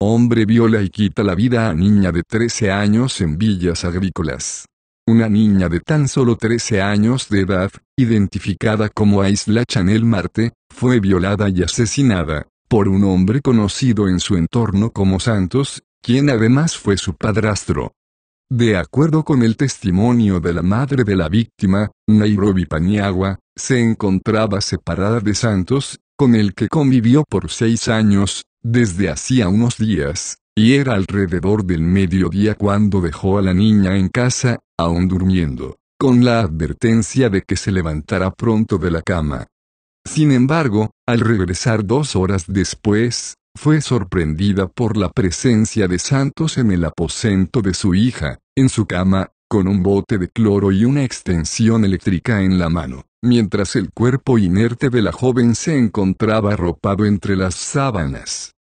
Hombre viola y quita la vida a niña de 13 años en villas agrícolas. Una niña de tan solo 13 años de edad, identificada como Aisla Chanel Marte, fue violada y asesinada, por un hombre conocido en su entorno como Santos, quien además fue su padrastro. De acuerdo con el testimonio de la madre de la víctima, Nairobi Paniagua, se encontraba separada de Santos, con el que convivió por seis años, desde hacía unos días, y era alrededor del mediodía cuando dejó a la niña en casa, aún durmiendo, con la advertencia de que se levantara pronto de la cama. Sin embargo, al regresar dos horas después, fue sorprendida por la presencia de Santos en el aposento de su hija, en su cama, con un bote de cloro y una extensión eléctrica en la mano, mientras el cuerpo inerte de la joven se encontraba arropado entre las sábanas.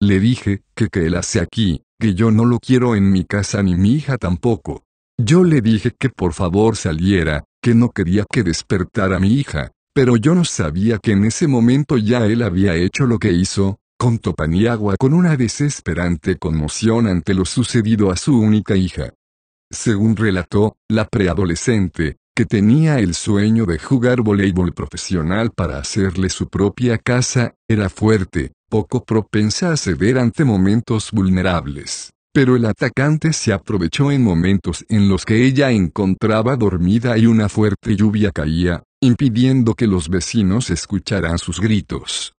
Le dije, que que él hace aquí, que yo no lo quiero en mi casa ni mi hija tampoco. Yo le dije que por favor saliera, que no quería que despertara a mi hija, pero yo no sabía que en ese momento ya él había hecho lo que hizo, contó Paniagua con una desesperante conmoción ante lo sucedido a su única hija según relató, la preadolescente, que tenía el sueño de jugar voleibol profesional para hacerle su propia casa, era fuerte, poco propensa a ceder ante momentos vulnerables. Pero el atacante se aprovechó en momentos en los que ella encontraba dormida y una fuerte lluvia caía, impidiendo que los vecinos escucharan sus gritos.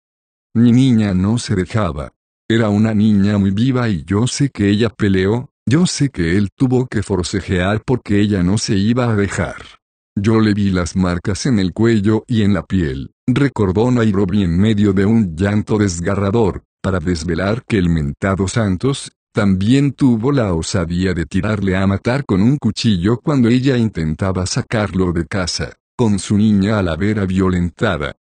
Mi niña no se dejaba. Era una niña muy viva y yo sé que ella peleó, yo sé que él tuvo que forcejear porque ella no se iba a dejar. Yo le vi las marcas en el cuello y en la piel, recordó Nairobi en medio de un llanto desgarrador, para desvelar que el mentado Santos, también tuvo la osadía de tirarle a matar con un cuchillo cuando ella intentaba sacarlo de casa, con su niña a la vera violentada,